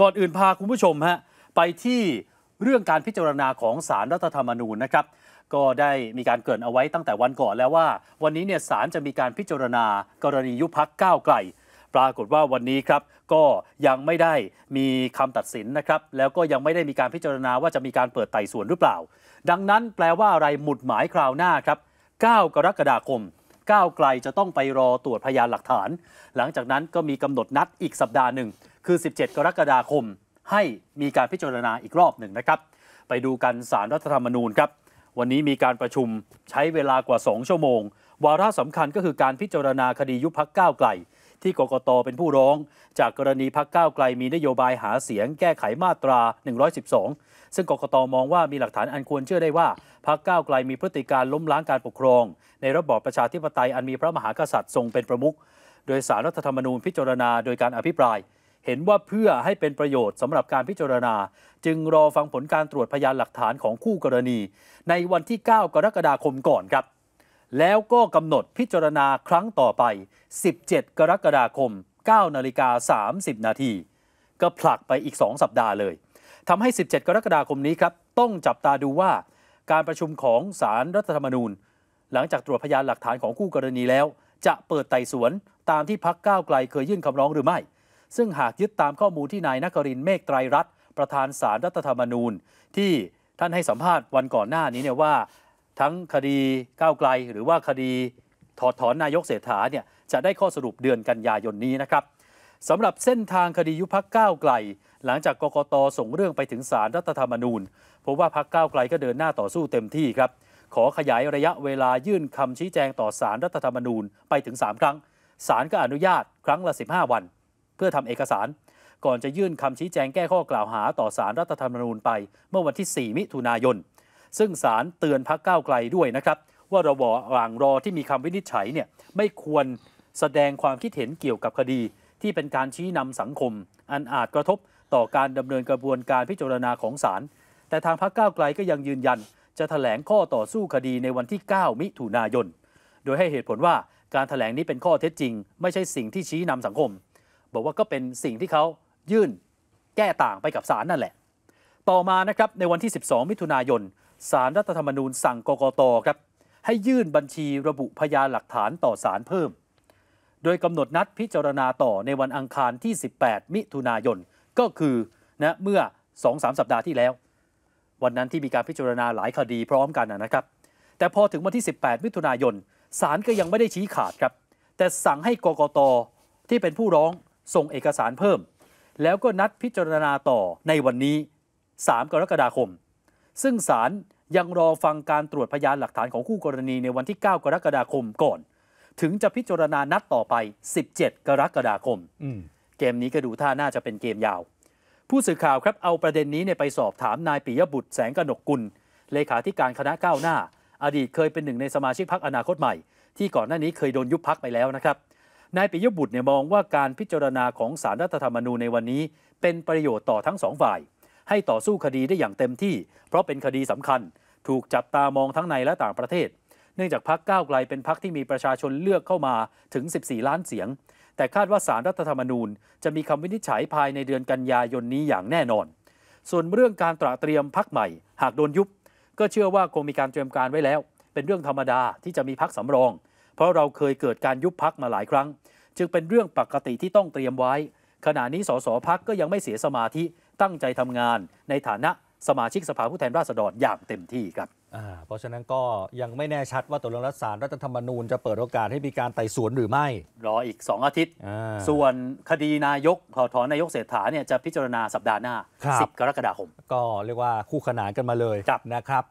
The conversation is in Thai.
ก่อนอื่นพาคุณผู้ชมฮะไปที่เรื่องการพิจารณาของสารรัฐธรรมนูญนะครับ ก็ได้มีการเกิดเอาไว้ตั้งแต่วันก่อนแล้วว่า วันนี้เนี่ยสารจะมีการพิจารณากรณียุพักก้าวไกล ปรากฏว่าวันนี้ครับก็ยังไม่ได้มีคำตัดสินนะครับ แล้วก็ยังไม่ได้มีการพิจารณาว่าจะมีการเปิดไต่สวนหรือเปล่า ดังนั้นแปลว่าอะไรหมุดหมายคราวหน้าครับ 9 กรกฎาคมก้าวไกลจะต้องไปรอตรวจพยานหลักฐานหลังจากนั้นก็มีกำหนดนัดอีกสัปดาห์หนึ่งคือ 17 กรกฎาคม ให้มีการพิจารณาอีกรอบหนึ่งนะครับ ไปดูกันสารรัฐธรรมนูญครับ วันนี้มีการประชุมใช้เวลากว่า 2 ชั่วโมง วาระสำคัญก็คือการพิจารณาคดียุบพักก้าวไกล ที่กกตเป็นผู้ร้อง จากกรณีพักก้าวไกลมีนโยบายหาเสียงแก้ไขมาตรา 112 ซึ่งกกตมองว่ามีหลักฐานอันควรเชื่อได้ว่าพักก้าวไกลมีพฤติการล้มล้างการปกครองในระบอบประชาธิปไตยอันมีพระมหากษัตริย์ทรงเป็นประมุข โดยสารรัฐธรรมนูญพิจารณาโดยการอภิปรายเห็นว่าเพื่อให้เป็นประโยชน์สำหรับการพิจารณา จึงรอฟังผลการตรวจพยานหลักฐานของคู่กรณี ในวันที่ 9 กรกฎาคมก่อนครับ แล้วก็กำหนดพิจารณาครั้งต่อไป 17 กรกฎาคม 9 นาฬิกา 30 นาที ก็ผลักไปอีก 2 สัปดาห์เลยทำให้ 17 กรกฎาคมนี้ครับ ต้องจับตาดูว่า การประชุมของสารรัฐธรรมนูญ หลังจากตรวจพยานหลักฐานของคู่กรณีแล้ว จะเปิดไต่สวนตามที่พักก้าวไกลเคยยื่นคำร้องหรือไม่ซึ่งหากยึดตามข้อมูลที่นายนครินเมฆไตรรัตน์ประธานสารรัฐธรรมนูญ ที่ท่านให้สัมภาษณ์วันก่อนหน้านี้เนี่ยว่า ทั้งคดีก้าวไกลหรือว่าคดี ถอดถอนนายกเศรษฐาเนี่ยจะได้ข้อสรุปเดือนกันยายนนี้นะครับสำหรับเส้นทางคดียุพักก้าวไกล หลังจากกกตส่งเรื่องไปถึงสารรัฐธรรมนูญ พบว่าพักก้าวไกลก็เดินหน้าต่อสู้เต็มที่ครับ ขอขยายระยะเวลายื่นคำชี้แจงต่อสารรัฐธรรมนูญไปถึง3ครั้งสารก็อนุญาตครั้งละ15วันเพื่อทำเอกสารก่อนจะยื่นคำชี้แจงแก้ข้อกล่าวหาต่อสารรัฐธรรมนูญไป เมื่อวันที่ 4 มิถุนายน ซึ่งสารเตือนพักก้าวไกลด้วยนะครับ ว่าระหล่างรอที่มีคำวินิจฉัยเนี่ยไม่ควรแสดงความคิดเห็นเกี่ยวกับคดีที่เป็นการชี้นำสังคม อันอาจกระทบต่อการดำเนินกระบวนการพิจารณาของศาล แต่ทางพักก้าวไกลก็ยังยืนยันจะถแถลงข้อต่อสู้คดีในวันที่ 9 มิถุนายน โดยให้เหตุผลว่าการถแถลงนี้เป็นข้อเท็จจริง ไม่ใช่สิ่งที่ชี้นำสังคมบอกว่าก็เป็นสิ่งที่เขายื่นแก้ต่างไปกับศาลนั่นแหละ ต่อมานะครับในวันที่ 12 มิถุนายนศาลรรัฐธรรมนูญสั่งกกตครับให้ยื่นบัญชีระบุพยานหลักฐานต่อศาลเพิ่ม โดยกำหนดนัดพิจารณาต่อในวันอังคารที่ 18 มิถุนายน ก็คือนะเมื่อ 2-3 สัปดาห์ที่แล้ว วันนั้นที่มีการพิจารณาหลายคดีพร้อมกันนะครับ แต่พอถึงวันที่ 18 มิถุนายนศาลก็ยังไม่ได้ชี้ขาดครับ แต่สั่งให้กกตที่เป็นผู้ร้องส่งเอกสารเพิ่ม แล้วก็นัดพิจารณาต่อในวันนี้ 3 กรกฎาคม ซึ่งศาลยังรอฟังการตรวจพยานหลักฐานของคู่กรณีในวันที่ 9 กรกฎาคมก่อน ถึงจะพิจารณานัดต่อไป 17 กรกฎาคม เกมนี้ก็ดูท่าน่าจะเป็นเกมยาว ผู้สื่อข่าวครับเอาประเด็นนี้นไปสอบถามนายปิยบุตรแสงกนกกุล เลขาธิการคณะก้าวหน้า อดีตเคยเป็นหนึ่งในสมาชิกพักอนาคตใหม่ ที่ก่อนหน้านี้เคยโดนยุบพักไปแล้วนะครับนายปิยบุตรเนี่ยมองว่าการพิจารณาของสารรัฐธรรมนูญในวันนี้ เป็นประโยชน์ต่อทั้งสองฝ่าย ให้ต่อสู้คดีได้อย่างเต็มที่ เพราะเป็นคดีสำคัญ ถูกจับตามองทั้งในและต่างประเทศ เนื่องจากพักก้าวไกลเป็นพักที่มีประชาชนเลือกเข้ามาถึง 14 ล้านเสียง แต่คาดว่าสารรัฐธรรมนูญจะมีคำวินิจฉัยภายในเดือนกันยายนนี้อย่างแน่นอน ส่วนเรื่องการตระเตรียมพักใหม่ หากโดนยุบก็เชื่อว่าคงมีการเตรียมการไว้แล้ว เป็นเรื่องธรรมดาที่จะมีพักสำรองเพราะเราเคยเกิดการยุบพักมาหลายครั้ง จึงเป็นเรื่องปกติที่ต้องเตรียมไว้ ขณะนี้สสพักก็ยังไม่เสียสมาธิ ตั้งใจทำงานในฐานะสมาชิกสภาผู้แทนราษฎรอย่างเต็มที่ครับเพราะฉะนั้นก็ยังไม่แน่ชัดว่าตกลงรัฐสารรัฐธรรมนูญจะเปิดโอกาสให้มีการไต่สวนหรือไม่ รออีก 2 อาทิตย์ ส่วนคดีนายกถอถอนนายกเศรษฐาเนี่ยจะพิจารณาสัปดาห์หน้า10 กรกฎาคม ก็เรียกว่าคู่ขนานกันมาเลยนะครับ